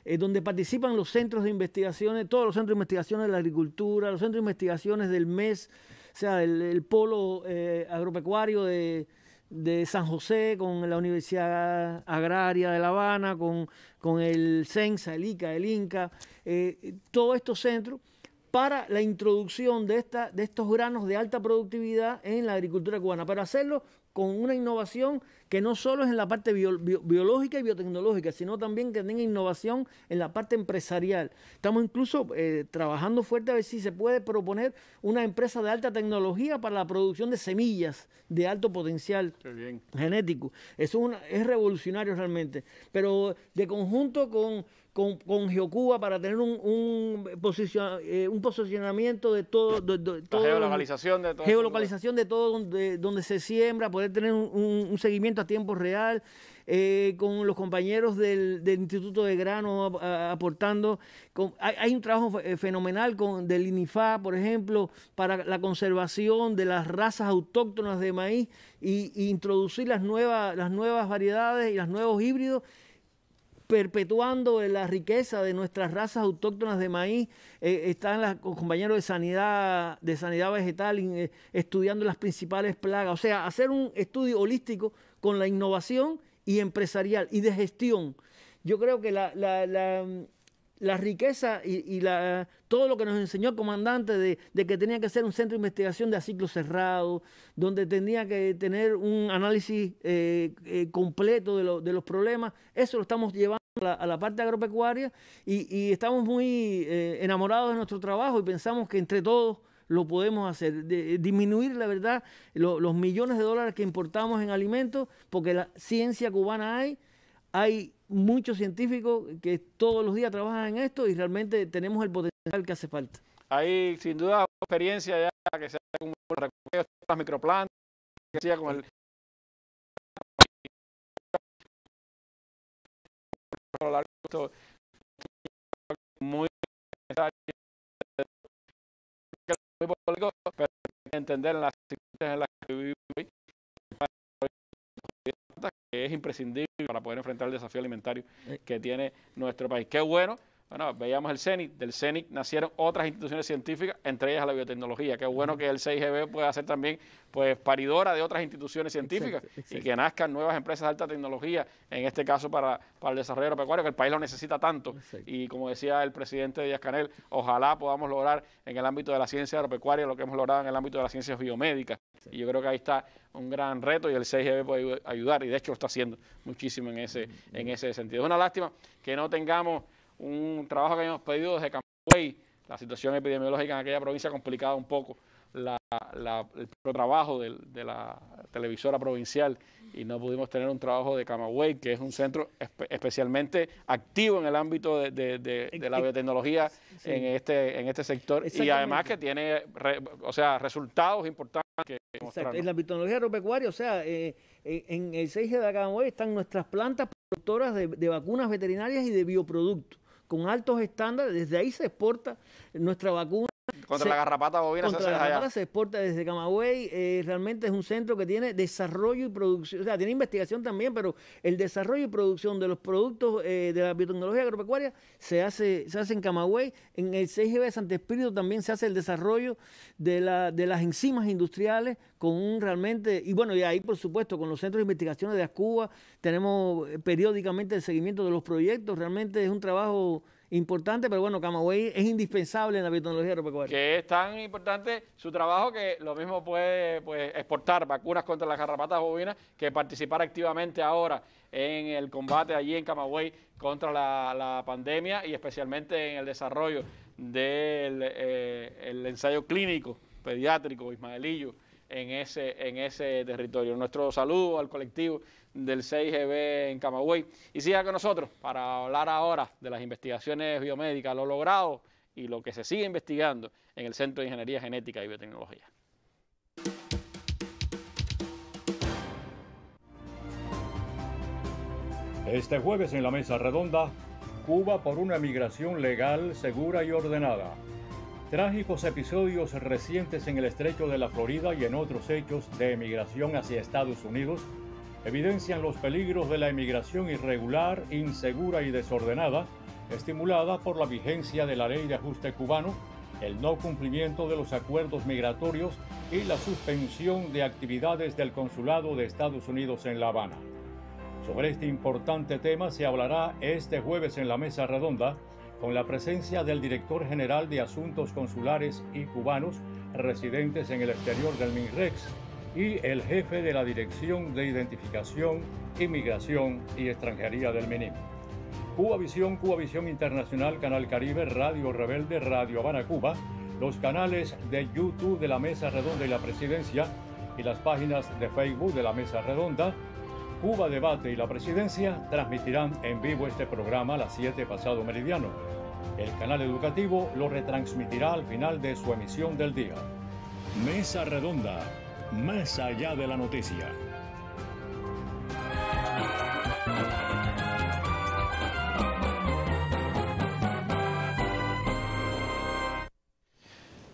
Eh, donde participan los centros de investigaciones, todos los centros de investigaciones de la agricultura, los centros de investigaciones del MES, o sea, el, polo eh, agropecuario de, de San José, con la Universidad Agraria de La Habana, con, el CENSA, el ICA, el INCA, eh, todos estos centros para la introducción de, esta, de estos granos de alta productividad en la agricultura cubana, para hacerlo con una innovación que no solo es en la parte biológica y biotecnológica, sino también que tenga innovación en la parte empresarial. Estamos incluso eh, trabajando fuerte a ver si se puede proponer una empresa de alta tecnología para la producción de semillas de alto potencial genético. Eso es revolucionario realmente. Pero de conjunto con con, Geocuba para tener un, un, eh, un posicionamiento de todo. De, geolocalización de todo. donde, donde se siembra, poder tener un, seguimiento a tiempo real. Eh, con los compañeros del, Instituto de Grano aportando. hay, un trabajo fenomenal con, del INIFA, por ejemplo, para la conservación de las razas autóctonas de maíz e introducir las nuevas, las nuevas variedades y los nuevos híbridos perpetuando la riqueza de nuestras razas autóctonas de maíz. Eh, están los compañeros de sanidad, de sanidad vegetal eh, estudiando las principales plagas. O sea, hacer un estudio holístico con la innovación y empresarial y de gestión. Yo creo que la, riqueza y, todo lo que nos enseñó el comandante de, que tenía que ser un centro de investigación de ciclo cerrado, donde tenía que tener un análisis eh, completo de los problemas, eso lo estamos llevando a la, parte agropecuaria y, estamos muy eh, enamorados de nuestro trabajo y pensamos que entre todos lo podemos hacer, de, eh, disminuir la verdad los millones de dólares que importamos en alimentos, porque la ciencia cubana hay, hay muchos científicos que todos los días trabajan en esto y realmente tenemos el potencial que hace falta. Hay sin duda experiencia ya que se ha con las microplantas, que hacía con el a lo largo de esto muy necesario pero entender las circunstancias en las que vivimos que es imprescindible para poder enfrentar el desafío alimentario eh. que tiene nuestro país. Qué bueno bueno, veíamos el CENIC, del CENIC nacieron otras instituciones científicas, entre ellas la biotecnología. Qué bueno que el CIGB pueda ser también pues paridora de otras instituciones científicas y que nazcan nuevas empresas de alta tecnología, en este caso para, el desarrollo agropecuario, que el país lo necesita tanto. Y como decía el presidente Díaz Canel, ojalá podamos lograr en el ámbito de la ciencia agropecuaria lo que hemos logrado en el ámbito de las ciencias biomédicas. Y yo creo que ahí está un gran reto y el CIGB puede ayudar y de hecho lo está haciendo muchísimo en ese, en ese sentido. Es una lástima que no tengamos un trabajo que habíamos pedido desde Camagüey. La situación epidemiológica en aquella provincia complicada un poco el trabajo de, la televisora provincial y no pudimos tener un trabajo de Camagüey, que es un centro especialmente activo en el ámbito de, la biotecnología en, este, en este sector y además que tiene o sea, resultados importantes. Que en la biotecnología agropecuaria, o sea, eh, eh, en, el 6 de Camagüey están nuestras plantas productoras de vacunas veterinarias y de bioproductos con altos estándares, desde ahí se exporta nuestra vacuna. Contra la garrapata bovina. se la garrapata se exporta desde Camagüey. Eh, realmente es un centro que tiene desarrollo y producción, o sea, tiene investigación también, pero el desarrollo y producción de los productos eh, de la biotecnología agropecuaria se hace, se hace en Camagüey. En el CIGB de Santo Espíritu también se hace el desarrollo de, la, de las enzimas industriales con un realmente, y bueno, y ahí por supuesto, con los centros de investigaciones de Acuba tenemos eh, periódicamente el seguimiento de los proyectos, realmente es un trabajo importante, pero bueno, Camagüey es indispensable en la biotecnología agropecuaria. Que es tan importante su trabajo que lo mismo puede pues, exportar vacunas contra las garrapatas bovinas que participar activamente ahora en el combate allí en Camagüey contra la, pandemia y especialmente en el desarrollo del eh, el ensayo clínico pediátrico Ismaelillo en ese, en ese territorio. Nuestro saludo al colectivo del CIGB en Camagüey. Y siga con nosotros para hablar ahora de las investigaciones biomédicas, lo logrado y lo que se sigue investigando en el Centro de Ingeniería Genética y Biotecnología. Este jueves en la mesa redonda, Cuba por una migración legal, segura y ordenada. Trágicos episodios recientes en el estrecho de la Florida y en otros hechos de emigración hacia Estados Unidos evidencian los peligros de la emigración irregular, insegura y desordenada, estimulada por la vigencia de la ley de ajuste cubano, el no cumplimiento de los acuerdos migratorios y la suspensión de actividades del Consulado de Estados Unidos en La Habana. Sobre este importante tema se hablará este jueves en la mesa redonda con la presencia del director general de Asuntos Consulares y Cubanos residentes en el exterior del MINREX, y el jefe de la Dirección de Identificación, Inmigración y Extranjería del MENIM. Cuba Visión, Cuba Internacional, Canal Caribe, Radio Rebelde, Radio Habana Cuba, los canales de YouTube de la Mesa Redonda y la Presidencia y las páginas de Facebook de la Mesa Redonda, Cuba Debate y la Presidencia transmitirán en vivo este programa a las 7 pasado meridiano. El canal educativo lo retransmitirá al final de su emisión del día. Mesa Redonda más allá de la noticia.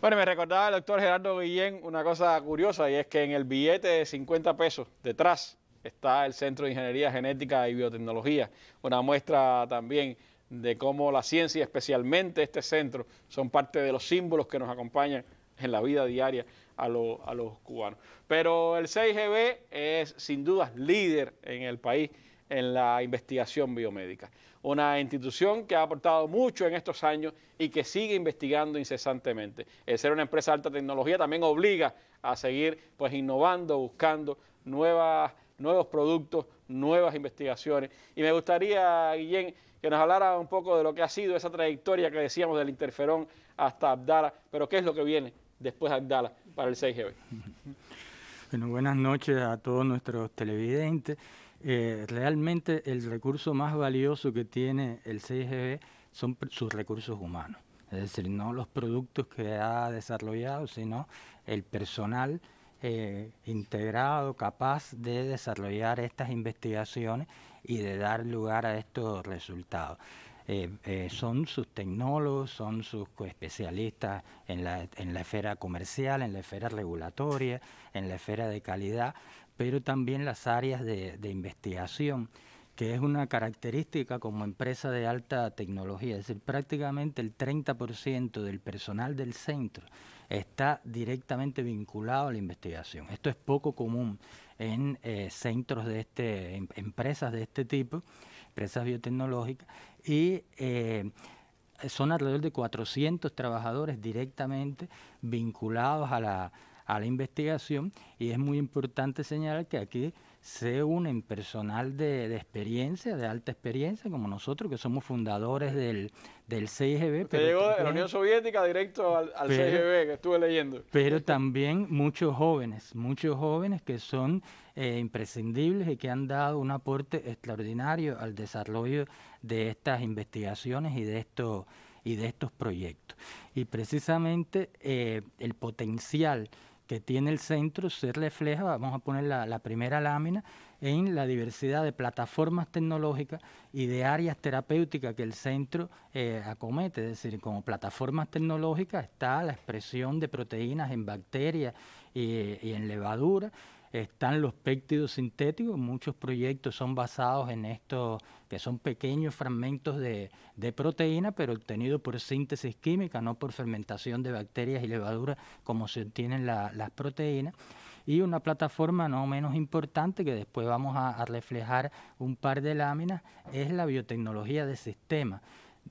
Bueno, me recordaba el doctor Gerardo Guillén una cosa curiosa y es que en el billete de 50 pesos detrás está el Centro de Ingeniería Genética y Biotecnología, una muestra también de cómo la ciencia, especialmente este centro, son parte de los símbolos que nos acompañan en la vida diaria a, los cubanos. Pero el CIGB es sin duda líder en el país en la investigación biomédica. Una institución que ha aportado mucho en estos años y que sigue investigando incesantemente. El ser una empresa de alta tecnología también obliga a seguir pues innovando, buscando nuevas, nuevos productos, nuevas investigaciones. Y me gustaría, Guillén, que nos hablara un poco de lo que ha sido esa trayectoria que decíamos del interferón hasta Abdala, pero qué es lo que viene después de Abdala para el CIGB. Bueno, buenas noches a todos nuestros televidentes. Eh, realmente el recurso más valioso que tiene el CIGB son sus recursos humanos, es decir, no los productos que ha desarrollado, sino el personal eh, integrado, capaz de desarrollar estas investigaciones y de dar lugar a estos resultados. Eh, eh, son sus tecnólogos, son sus especialistas en la, en la esfera comercial, en la esfera regulatoria, en la esfera de calidad, pero también las áreas de, investigación que es una característica como empresa de alta tecnología, es decir, prácticamente el 30% del personal del centro está directamente vinculado a la investigación. Esto es poco común en eh, centros de este, en empresas de este tipo, empresas biotecnológicas, y eh, son alrededor de 400 trabajadores directamente vinculados a la, a la investigación y es muy importante señalar que aquí se unen personal de, de experiencia, de alta experiencia, como nosotros que somos fundadores del, del CGB. pero también, de la Unión Soviética directo al, que estuve leyendo. Pero también muchos jóvenes, muchos jóvenes que son eh, imprescindibles y que han dado un aporte extraordinario al desarrollo de estas investigaciones y de estos y de estos proyectos. Y precisamente eh, el potencial que tiene el centro se refleja, vamos a poner la primera lámina, en la diversidad de plataformas tecnológicas y de áreas terapéuticas que el centro eh, acomete. Es decir, como plataformas tecnológicas está la expresión de proteínas en bacterias y, en levadura, están los péptidos sintéticos, muchos proyectos son basados en estos, que son pequeños fragmentos de, proteína, pero obtenidos por síntesis química, no por fermentación de bacterias y levaduras como se obtienen las proteínas y una plataforma no menos importante que después vamos a, reflejar un par de láminas es la biotecnología de sistema.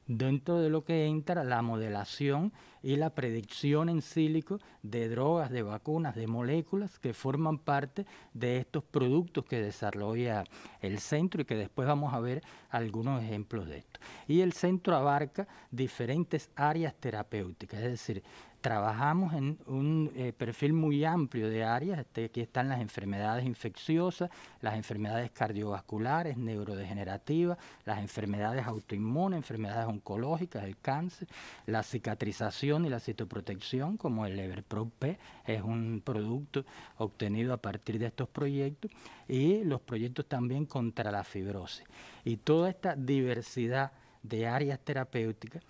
dentro de lo que entra la modelación y la predicción en sílico de drogas, de vacunas, de moléculas que forman parte de estos productos que desarrolla el centro y que después vamos a ver algunos ejemplos de esto. Y el centro abarca diferentes áreas terapéuticas, es decir, trabajamos en un eh, perfil muy amplio de áreas. Este, aquí están las enfermedades infecciosas, las enfermedades cardiovasculares, neurodegenerativas, las enfermedades autoinmunes, enfermedades oncológicas, el cáncer, la cicatrización y la citoprotección, como el Everprop, es un producto obtenido a partir de estos proyectos, y los proyectos también contra la fibrosis. Y toda esta diversidad de áreas terapéuticas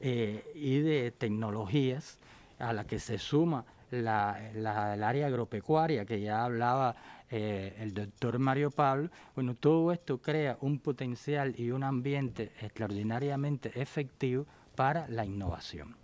eh, y de tecnologías a la que se suma la, el área agropecuaria que ya hablaba eh, el doctor Mario Pablo, bueno, todo esto crea un potencial y un ambiente extraordinariamente efectivo para la innovación.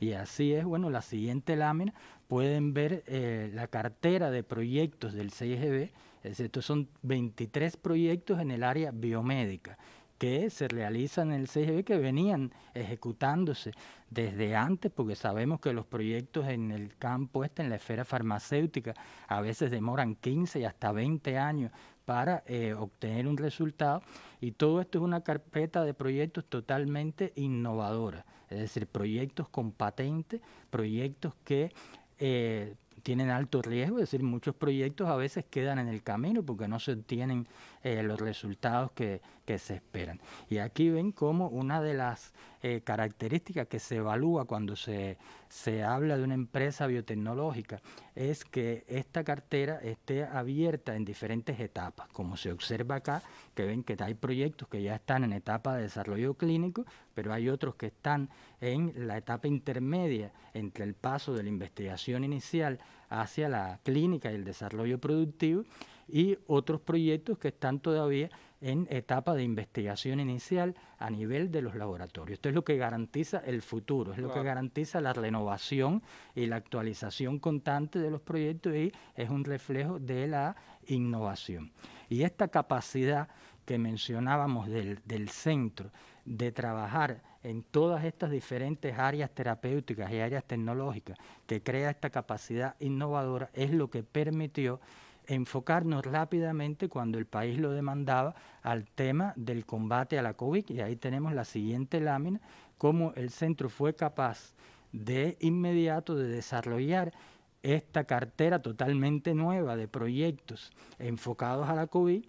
Y así es, bueno, la siguiente lámina pueden ver eh, la cartera de proyectos del CIGB, es decir, estos son 23 proyectos en el área biomédica que se realizan en el CGB que venían ejecutándose desde antes, porque sabemos que los proyectos en el campo este, en la esfera farmacéutica, a veces demoran 15 y hasta 20 años para eh, obtener un resultado y todo esto es una carpeta de proyectos totalmente innovadora, es decir, proyectos con patente, proyectos que eh, tienen alto riesgo, es decir, muchos proyectos a veces quedan en el camino porque no se obtienen eh, los resultados que, se esperan. Y aquí ven como una de las eh, características que se evalúa cuando se, se habla de una empresa biotecnológica es que esta cartera esté abierta en diferentes etapas, como se observa acá, que ven que hay proyectos que ya están en etapa de desarrollo clínico, pero hay otros que están en la etapa intermedia entre el paso de la investigación inicial hacia la clínica y el desarrollo productivo y otros proyectos que están todavía en etapa de investigación inicial a nivel de los laboratorios. Esto es lo que garantiza el futuro, es lo que garantiza la renovación y la actualización constante de los proyectos y es un reflejo de la innovación. Y esta capacidad que mencionábamos del, del centro de trabajar en todas estas diferentes áreas terapéuticas y áreas tecnológicas que crea esta capacidad innovadora es lo que permitió enfocarnos rápidamente cuando el país lo demandaba al tema del combate a la COVID y ahí tenemos la siguiente lámina, cómo el centro fue capaz de inmediato de desarrollar esta cartera totalmente nueva de proyectos enfocados a la COVID,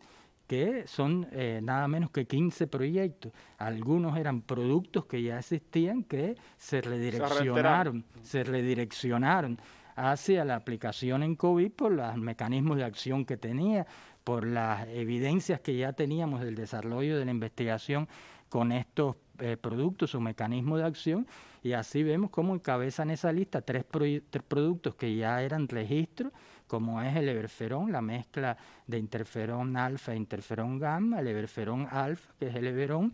que son eh, nada menos que 15 proyectos. Algunos eran productos que ya existían que se redireccionaron, se redireccionaron hacia la aplicación en COVID por los mecanismos de acción que tenía, por las evidencias que ya teníamos del desarrollo de la investigación con estos eh, productos, o mecanismos de acción, y así vemos cómo encabezan esa lista tres, productos que ya eran registros como es el everferón, la mezcla de interferón alfa e interferón gamma, el everferón alfa, que es el everón,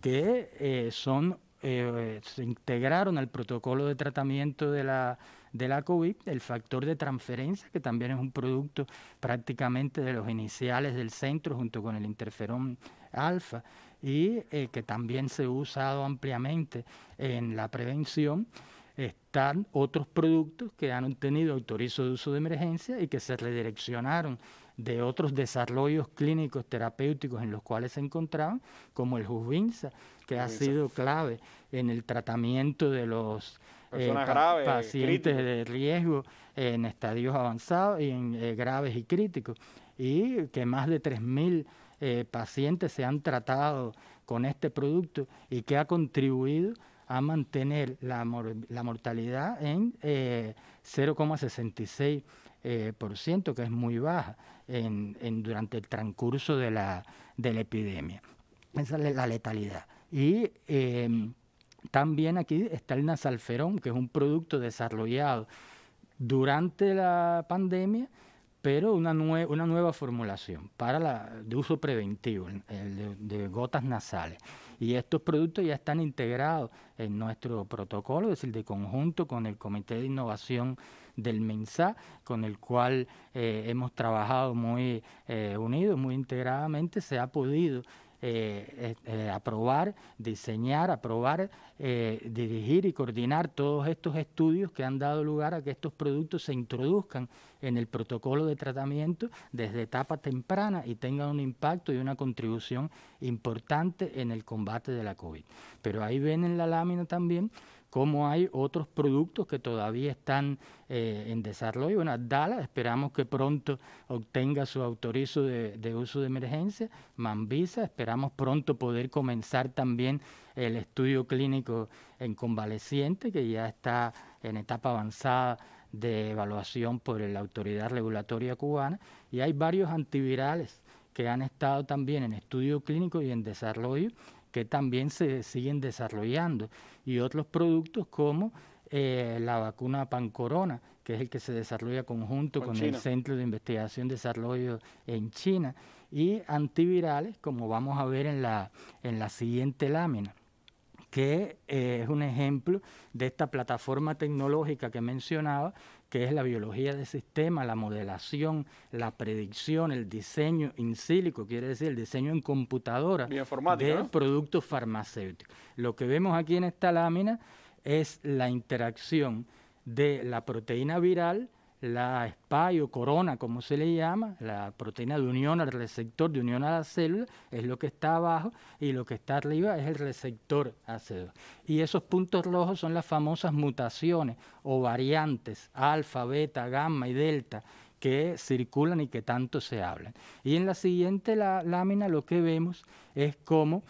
que eh, son, eh, se integraron al protocolo de tratamiento de la de la COVID, el factor de transferencia, que también es un producto prácticamente de los iniciales del centro junto con el interferón alfa y eh, que también se ha usado ampliamente en la prevención están otros productos que han obtenido autorizo de uso de emergencia y que se redireccionaron de otros desarrollos clínicos terapéuticos en los cuales se encontraban, como el Jubinsa, que ha sido clave en el tratamiento de los eh, personas graves, pacientes de riesgo eh, en estadios avanzados y en eh, graves y críticos. Y que más de 3.000 pacientes se han tratado con este producto y que ha contribuido a mantener la, mortalidad en 0,66%, por ciento, que es muy baja en, durante el transcurso de la, de la epidemia. Esa es la letalidad. Y em, también aquí está el nasalferón, que es un producto desarrollado durante la pandemia, pero una, nueva formulación para la, de uso preventivo, de, gotas nasales. Y estos productos ya están integrados en nuestro protocolo, es decir, de conjunto con el Comité de Innovación del Mensa, con el cual eh, hemos trabajado muy eh, unidos, muy integradamente, se ha podido eh, eh, eh, aprobar, diseñar, aprobar, dirigir y coordinar todos estos estudios que han dado lugar a que estos productos se introduzcan en el protocolo de tratamiento desde etapa temprana y tengan un impacto y una contribución importante en el combate de la COVID. Pero ahí ven en la lámina también como hay otros productos que todavía están eh, en desarrollo. Bueno, Dala, esperamos que pronto obtenga su autorizo de, uso de emergencia. Mambisa, esperamos pronto poder comenzar también el estudio clínico en convaleciente, que ya está en etapa avanzada de evaluación por la autoridad regulatoria cubana. Y hay varios antivirales que han estado también en estudio clínico y en desarrollo que también se siguen desarrollando, y otros productos como eh, la vacuna pancorona, que es el que se desarrolla conjunto con, el Centro de Investigación y Desarrollo en China, y antivirales, como vamos a ver en la, en la siguiente lámina que eh, es un ejemplo de esta plataforma tecnológica que mencionaba, que es la biología del sistema, la modelación, la predicción, el diseño in silico, quiere decir el diseño en computadora de productos farmacéuticos. Lo que vemos aquí en esta lámina es la interacción de la proteína viral la SPY o corona, como se le llama, la proteína de unión al receptor de unión a la célula, es lo que está abajo y lo que está arriba es el receptor AC2. Y esos puntos rojos son las famosas mutaciones o variantes, alfa, beta, gamma y delta, que circulan y que tanto se hablan. Y en la siguiente lámina lo que vemos es cómo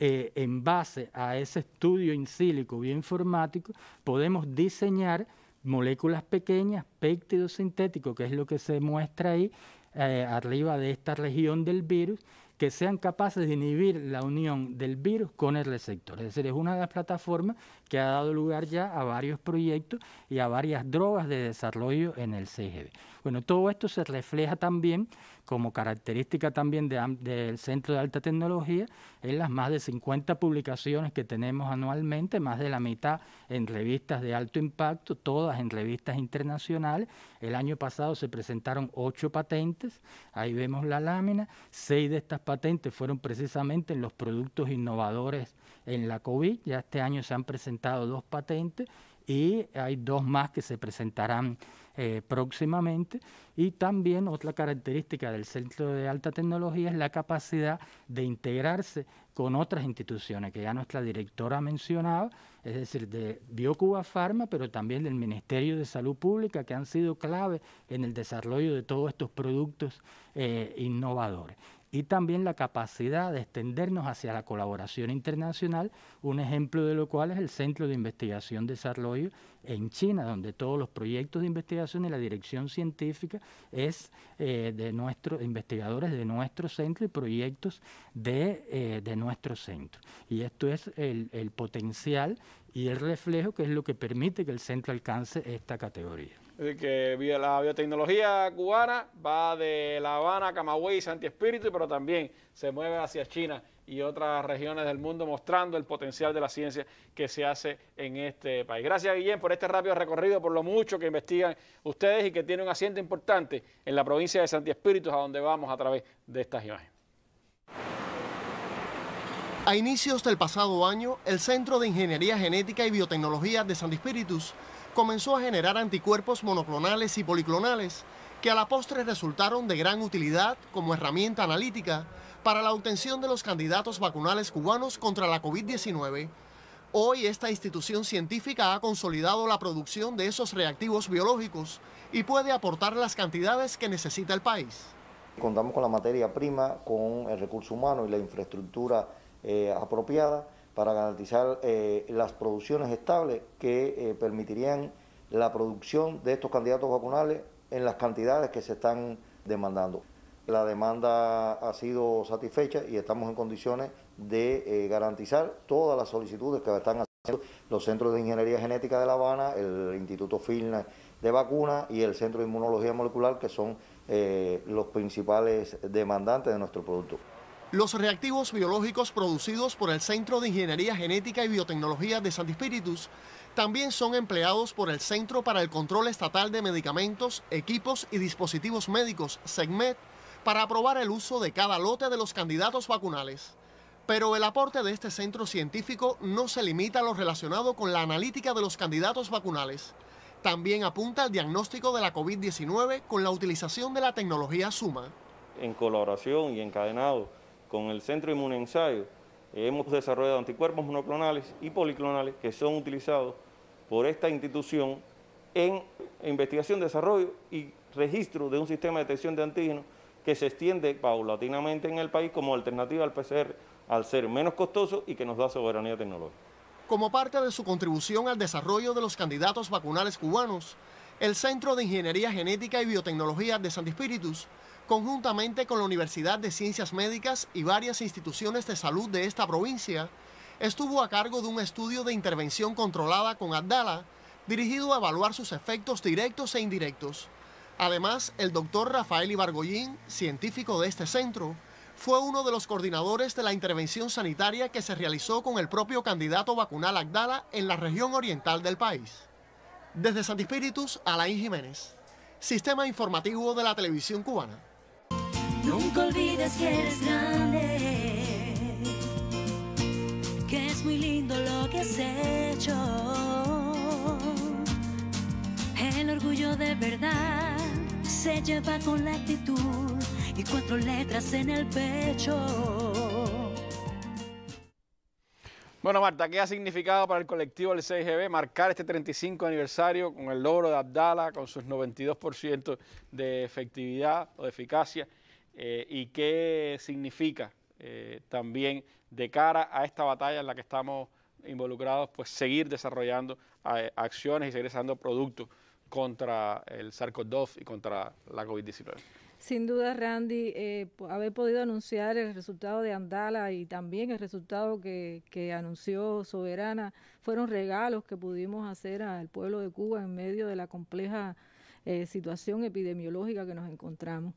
eh, en base a ese estudio insílico bioinformático podemos diseñar moléculas pequeñas, péptidos sintéticos, que es lo que se muestra ahí eh, arriba de esta región del virus, que sean capaces de inhibir la unión del virus con el receptor. Es decir, es una de las plataformas que ha dado lugar ya a varios proyectos y a varias drogas de desarrollo en el CGB. Bueno, todo esto se refleja también como característica también del Centro de Alta Tecnología en las más de 50 publicaciones que tenemos anualmente, más de la mitad en revistas de alto impacto, todas en revistas internacionales. El año pasado se presentaron ocho patentes, ahí vemos la lámina, seis de estas patentes fueron precisamente en los productos innovadores en la COVID, ya este año se han presentado dos patentes y hay dos más que se presentarán eh, próximamente. Y también otra característica del Centro de Alta Tecnología es la capacidad de integrarse con otras instituciones que ya nuestra directora mencionaba, es decir, de BioCuba Pharma, pero también del Ministerio de Salud Pública, que han sido clave en el desarrollo de todos estos productos eh, innovadores y también la capacidad de extendernos hacia la colaboración internacional, un ejemplo de lo cual es el Centro de Investigación de Desarrollo en China, donde todos los proyectos de investigación y la dirección científica es eh, de nuestros investigadores de nuestro centro y proyectos de, eh, de nuestro centro. Y esto es el potencial y el reflejo que es lo que permite que el centro alcance esta categoría que la biotecnología cubana va de La Habana, Camagüey, Santi Espíritu, pero también se mueve hacia China y otras regiones del mundo mostrando el potencial de la ciencia que se hace en este país. Gracias Guillén por este rápido recorrido, por lo mucho que investigan ustedes y que tiene un asiento importante en la provincia de Santi Espíritu a donde vamos a través de estas imágenes. A inicios del pasado año, el Centro de Ingeniería Genética y Biotecnología de Santi Spiritus comenzó a generar anticuerpos monoclonales y policlonales que a la postre resultaron de gran utilidad como herramienta analítica para la obtención de los candidatos vacunales cubanos contra la COVID-19. Hoy esta institución científica ha consolidado la producción de esos reactivos biológicos y puede aportar las cantidades que necesita el país. Contamos con la materia prima, con el recurso humano y la infraestructura eh, apropiada para garantizar eh, las producciones estables que eh, permitirían la producción de estos candidatos vacunales en las cantidades que se están demandando. La demanda ha sido satisfecha y estamos en condiciones de garantizar todas las solicitudes que están haciendo los centros de ingeniería genética de La Habana, el Instituto FILNA de Vacunas y el Centro de Inmunología Molecular, que son los principales demandantes de nuestro producto. Los reactivos biológicos producidos por el Centro de Ingeniería Genética y Biotecnología de Santi también son empleados por el Centro para el Control Estatal de Medicamentos, Equipos y Dispositivos Médicos, SEGMED, para aprobar el uso de cada lote de los candidatos vacunales. Pero el aporte de este centro científico no se limita a lo relacionado con la analítica de los candidatos vacunales. También apunta al diagnóstico de la COVID-19 con la utilización de la tecnología Suma. En colaboración y encadenado con el Centro Inmune Ensayo, hemos desarrollado anticuerpos monoclonales y policlonales que son utilizados por esta institución en investigación, desarrollo y registro de un sistema de detección de antígenos que se extiende paulatinamente en el país como alternativa al PCR al ser menos costoso y que nos da soberanía tecnológica. Como parte de su contribución al desarrollo de los candidatos vacunales cubanos, el Centro de Ingeniería Genética y Biotecnología de Santi conjuntamente con la Universidad de Ciencias Médicas y varias instituciones de salud de esta provincia, estuvo a cargo de un estudio de intervención controlada con Abdala, dirigido a evaluar sus efectos directos e indirectos. Además, el doctor Rafael Ibargollín, científico de este centro, fue uno de los coordinadores de la intervención sanitaria que se realizó con el propio candidato vacunal Agdala en la región oriental del país. Desde Santi Espíritus, Alain Jiménez. Sistema informativo de la televisión cubana. Nunca olvides que eres grande, que es muy lindo lo que has hecho. El orgullo de verdad se lleva con la actitud y cuatro letras en el pecho. Bueno, Marta, ¿qué ha significado para el colectivo del CGB marcar este 35 aniversario con el logro de Abdala, con sus 92% de efectividad o de eficacia? Eh, ¿Y qué significa eh, también de cara a esta batalla en la que estamos involucrados, pues seguir desarrollando eh, acciones y seguir desarrollando productos contra el SARS-CoV-2 y contra la COVID-19? Sin duda, Randy, eh, haber podido anunciar el resultado de Andala y también el resultado que, anunció Soberana fueron regalos que pudimos hacer al pueblo de Cuba en medio de la compleja eh, situación epidemiológica que nos encontramos.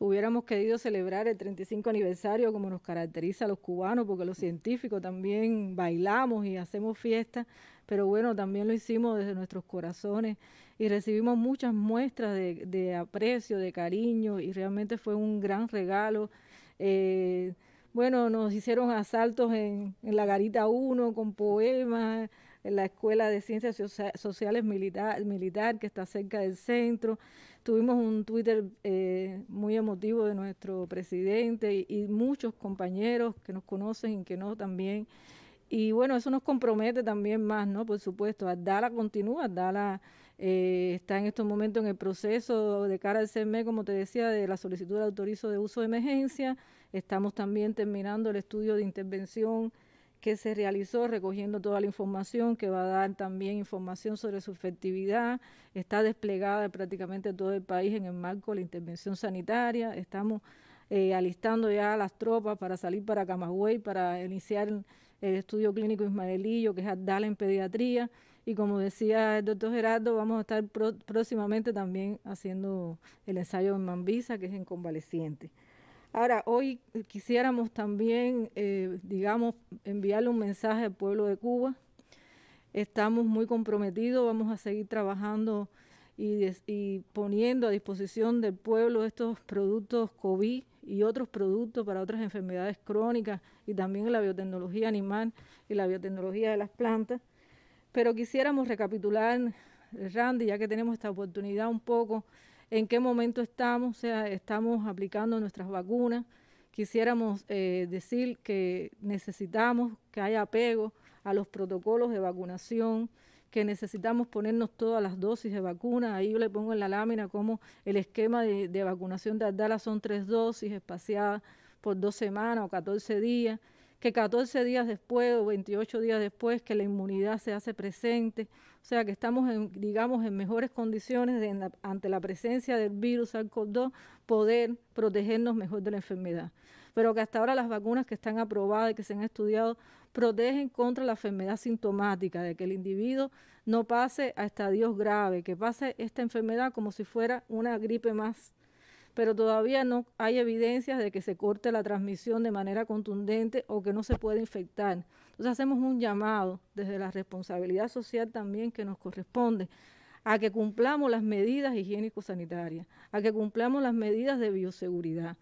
Hubiéramos querido celebrar el 35 aniversario como nos caracteriza a los cubanos, porque los científicos también bailamos y hacemos fiestas, pero bueno, también lo hicimos desde nuestros corazones y recibimos muchas muestras de, aprecio, de cariño y realmente fue un gran regalo. Eh, bueno, nos hicieron asaltos en, la Garita 1 con poemas, en la Escuela de Ciencias Sociales Militar, que está cerca del centro. Tuvimos un Twitter eh, muy emotivo de nuestro presidente y, y, muchos compañeros que nos conocen y que no también y bueno, eso nos compromete también más, ¿no? Por supuesto, Adala continúa, Adala eh, está en estos momentos en el proceso de cara al CME, como te decía, de la solicitud de autorizo de uso de emergencia. Estamos también terminando el estudio de intervención que se realizó recogiendo toda la información, que va a dar también información sobre su efectividad, está desplegada prácticamente todo el país en el marco de la intervención sanitaria, estamos eh, alistando ya a las tropas para salir para Camagüey, para iniciar el estudio clínico ismaelillo, que es Adal en pediatría. Y como decía el doctor Gerardo, vamos a estar próximamente también haciendo el ensayo en Mambisa, que es en convaleciente Ahora, hoy quisiéramos también, eh, digamos, enviarle un mensaje al pueblo de Cuba. Estamos muy comprometidos, vamos a seguir trabajando y, y poniendo a disposición del pueblo estos productos COVID y otros productos para otras enfermedades crónicas y también la biotecnología animal y la biotecnología de las plantas. Pero quisiéramos recapitular, Randy, ya que tenemos esta oportunidad un poco, en qué momento estamos, o sea, estamos aplicando nuestras vacunas. Quisiéramos eh, decir que necesitamos que haya apego a los protocolos de vacunación, que necesitamos ponernos todas las dosis de vacuna. Ahí yo le pongo en la lámina como el esquema de, vacunación de Abdala son tres dosis espaciadas por dos semanas o 14 días, que 14 días después o 28 días después que la inmunidad se hace presente, o sea que estamos, en, digamos, en mejores condiciones ante la presencia del virus al cov poder protegernos mejor de la enfermedad pero que hasta ahora las vacunas que están aprobadas y que se han estudiado protegen contra la enfermedad sintomática, de que el individuo no pase a estadios graves, que pase esta enfermedad como si fuera una gripe más pero todavía no hay evidencias de que se corte la transmisión de manera contundente o que no se pueda infectar. Entonces hacemos un llamado desde la responsabilidad social también que nos corresponde a que cumplamos las medidas higiénico-sanitarias, a que cumplamos las medidas de bioseguridad,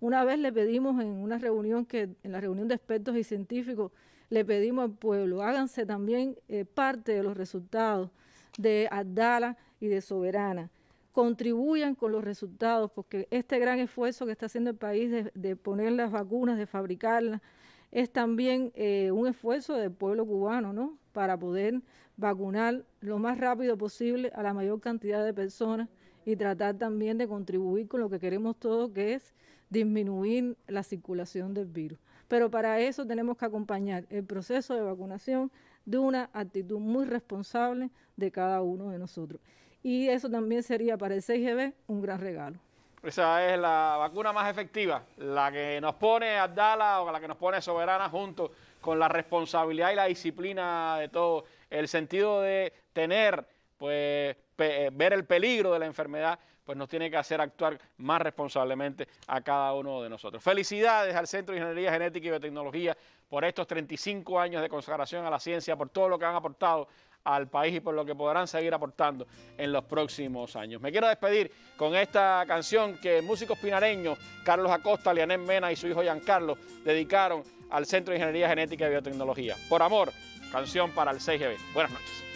una vez le pedimos en una reunión que, en la reunión de expertos y científicos, le pedimos al pueblo, háganse también eh, parte de los resultados de Abdala y de Soberana. Contribuyan con los resultados, porque este gran esfuerzo que está haciendo el país de, poner las vacunas, de fabricarlas, es también eh, un esfuerzo del pueblo cubano, ¿no? Para poder vacunar lo más rápido posible a la mayor cantidad de personas y tratar también de contribuir con lo que queremos todos, que es disminuir la circulación del virus. Pero para eso tenemos que acompañar el proceso de vacunación de una actitud muy responsable de cada uno de nosotros. Y eso también sería para el 6 un gran regalo. Esa es la vacuna más efectiva, la que nos pone Abdala o la que nos pone Soberana junto con la responsabilidad y la disciplina de todo, el sentido de tener, pues, eh, ver el peligro de la enfermedad, pues nos tiene que hacer actuar más responsablemente a cada uno de nosotros. Felicidades al Centro de Ingeniería Genética y Biotecnología por estos 35 años de consagración a la ciencia, por todo lo que han aportado al país y por lo que podrán seguir aportando en los próximos años. Me quiero despedir con esta canción que músicos pinareños Carlos Acosta, Lianel Mena y su hijo Carlos dedicaron al Centro de Ingeniería Genética y Biotecnología. Por amor, canción para el CGB. Buenas noches.